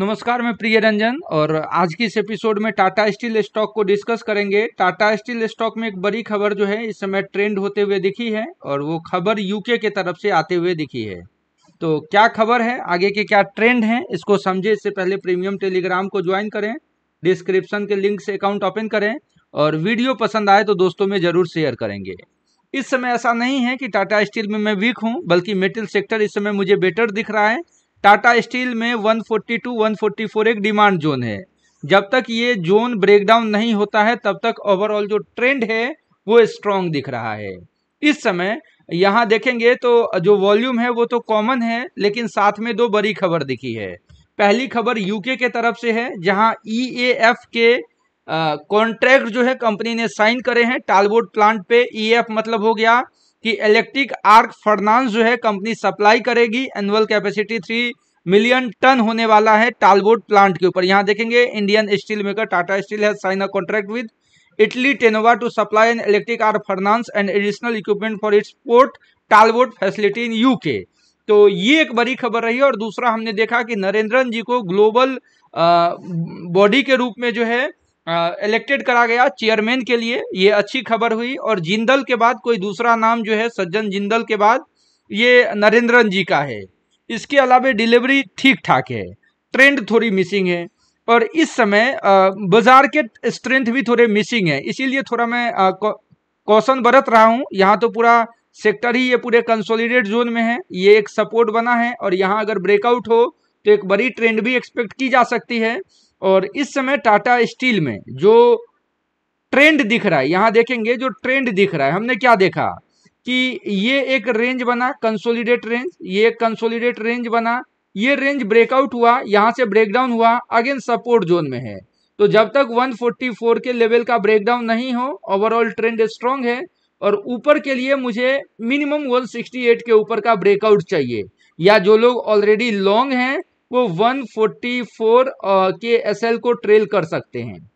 नमस्कार मैं प्रिय रंजन और आज की इस एपिसोड में टाटा स्टील स्टॉक को डिस्कस करेंगे टाटा स्टील स्टॉक में एक बड़ी खबर जो है इस समय ट्रेंड होते हुए दिखी है और वो खबर यूके के तरफ से आते हुए दिखी है तो क्या खबर है आगे के क्या ट्रेंड है इसको समझे इससे पहले प्रीमियम टेलीग्राम को ज्वाइन करें डिस्क्रिप्शन के लिंक से अकाउंट ओपन करें और वीडियो पसंद आए तो दोस्तों में ज़रूर शेयर करेंगे इस समय ऐसा नहीं है कि टाटा स्टील में मैं वीक हूँ बल्कि मेटल सेक्टर इस समय मुझे बेटर दिख रहा है टाटा स्टील में 142 144 एक डिमांड जोन है जब तक ये जोन ब्रेकडाउन नहीं होता है तब तक ओवरऑल जो ट्रेंड है वो स्ट्रांग दिख रहा है इस समय यहाँ देखेंगे तो जो वॉल्यूम है वो तो कॉमन है लेकिन साथ में दो बड़ी खबर दिखी है पहली खबर यूके के तरफ से है जहाँ ई e के कॉन्ट्रैक्ट जो है कंपनी ने साइन करे हैं टालबोर्ड प्लांट पे ई e मतलब हो गया कि इलेक्ट्रिक आर्क फर्नांस जो है कंपनी सप्लाई करेगी annual capacity three million tonne होने वाला है टालबोट प्लांट के ऊपर यहाँ देखेंगे Indian steel maker Tata Steel है sign a contract with Italy Tenova to supply an electric arc furnace and additional equipment for its Port Talbot facility in UK तो ये एक बड़ी खबर रही और दूसरा हमने देखा कि नरेंद्रन जी को ग्लोबल बॉडी के रूप में जो है इलेक्टेड करा गया चेयरमैन के लिए ये अच्छी खबर हुई और जिंदल के बाद कोई दूसरा नाम जो है सज्जन जिंदल के बाद ये नरेंद्रन जी का है इसके अलावा डिलीवरी ठीक ठाक है ट्रेंड थोड़ी मिसिंग है और इस समय बाजार के स्ट्रेंथ भी थोड़े मिसिंग है इसीलिए थोड़ा मैं कौशन बरत रहा हूँ यहाँ तो पूरा सेक्टर ही ये पूरे कंसोलिडेट जोन में है ये एक सपोर्ट बना है और यहाँ अगर ब्रेकआउट हो तो एक बड़ी ट्रेंड भी एक्सपेक्ट की जा सकती है और इस समय टाटा स्टील में जो ट्रेंड दिख रहा है यहाँ देखेंगे जो ट्रेंड दिख रहा है हमने क्या देखा कि ये एक रेंज बना कंसोलिडेट रेंज ये एक कंसोलिडेट रेंज बना ये रेंज ब्रेकआउट हुआ यहाँ से ब्रेकडाउन हुआ अगेन सपोर्ट जोन में है तो जब तक 144 के लेवल का ब्रेकडाउन नहीं हो ओवरऑल ट्रेंड स्ट्रांग है और ऊपर के लिए मुझे मिनिमम 168 के ऊपर का ब्रेकआउट चाहिए या जो लोग ऑलरेडी लॉन्ग हैं वो 144 के एस को ट्रेल कर सकते हैं